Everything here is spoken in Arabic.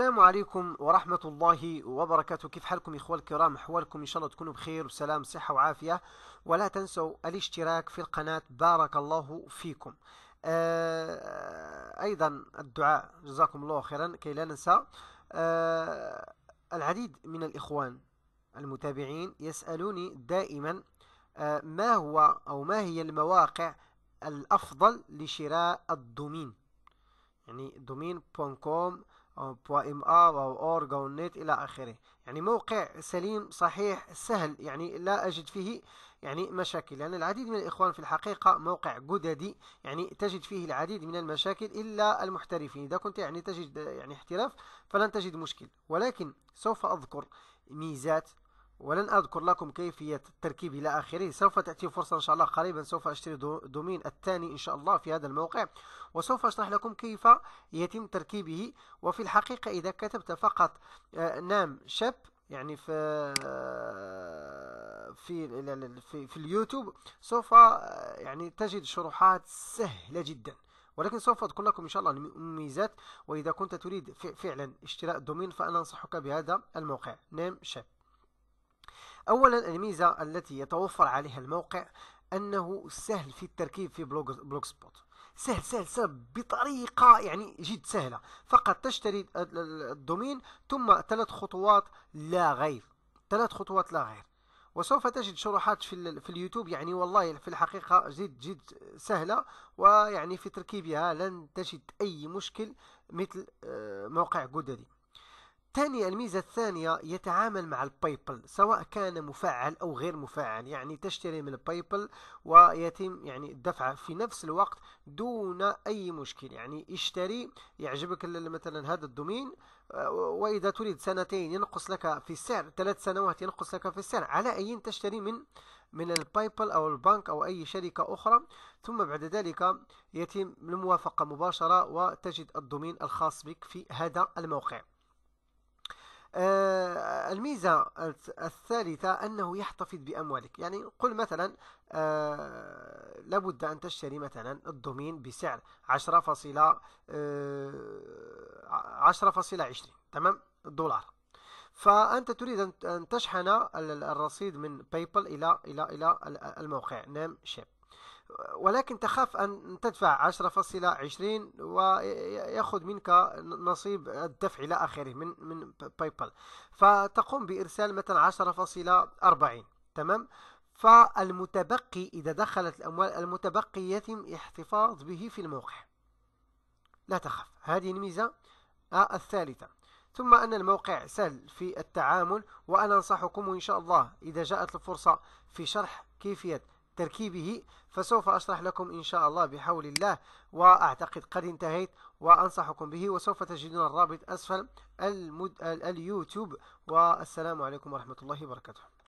السلام عليكم ورحمة الله وبركاته كيف حالكم إخوة الكرام أحوالكم إن شاء الله تكونوا بخير وسلام صحة وعافية ولا تنسوا الاشتراك في القناة بارك الله فيكم آه، أيضا الدعاء جزاكم الله خيرا كي لا ننسى آه، العديد من الإخوان المتابعين يسألوني دائما آه، ما هو أو ما هي المواقع الأفضل لشراء الدومين يعني دومين.com أو .mr أو .org أو إلى آخره يعني موقع سليم صحيح سهل يعني لا أجد فيه يعني مشاكل لأن يعني العديد من الإخوان في الحقيقة موقع جددي يعني تجد فيه العديد من المشاكل إلا المحترفين إذا كنت يعني تجد يعني احتراف فلن تجد مشكل ولكن سوف أذكر ميزات ولن أذكر لكم كيفية التركيب إلى آخره سوف تأتي فرصة إن شاء الله قريبا سوف أشتري دومين الثاني إن شاء الله في هذا الموقع وسوف أشرح لكم كيف يتم تركيبه وفي الحقيقة إذا كتبت فقط آه، نام شاب يعني في آه، في في, في اليوتيوب سوف آه، يعني تجد شروحات سهلة جدا ولكن سوف أذكر لكم إن شاء الله المميزات وإذا كنت تريد فعلا اشتراء دومين فأنا أنصحك بهذا الموقع نام شاب أولا الميزة التي يتوفر عليها الموقع أنه سهل في التركيب في بلوك بلوك سبوت سهل سهل سهل بطريقة يعني جد سهلة فقط تشتري الدومين ثم ثلاث خطوات لا غير ثلاث خطوات لا غير وسوف تجد شروحات في, في اليوتيوب يعني والله في الحقيقة جد جد سهلة ويعني في تركيبها لن تجد أي مشكل مثل آه، موقع جودادي ثانيا الميزة الثانية يتعامل مع البايبل سواء كان مفعل أو غير مفعل يعني تشتري من البايبل ويتم يعني الدفع في نفس الوقت دون أي مشكل يعني اشتري يعجبك مثلا هذا الدومين آه، وإذا تريد سنتين ينقص لك في السعر ثلاث سنوات ينقص لك في السعر على أي تشتري من من البايبل أو البنك أو أي شركة أخرى ثم بعد ذلك يتم الموافقة مباشرة وتجد الدومين الخاص بك في هذا الموقع آه، الميزة الثالثة أنه يحتفظ بأموالك يعني قل مثلا آه، لابد أن تشتري مثلا الدومين بسعر 10 فاصلة 10 آه، فاصلة 20 تمام دولار فأنت تريد أن تشحن الرصيد من بايبل إلى إلى إلى الموقع نام شيب ولكن تخاف أن تدفع 10.20 ويأخذ منك نصيب الدفع إلى آخره من من باي بال فتقوم بإرسال مثلا 10.40 تمام فالمتبقي إذا دخلت الأموال المتبقي يتم الاحتفاظ به في الموقع لا تخاف هذه الميزة آه، الثالثة ثم أن الموقع سهل في التعامل وأنا أنصحكم إن شاء الله إذا جاءت الفرصة في شرح كيفية تركيبه فسوف أشرح لكم إن شاء الله بحول الله وأعتقد قد انتهيت وأنصحكم به وسوف تجدون الرابط أسفل المد... اليوتيوب والسلام عليكم ورحمة الله وبركاته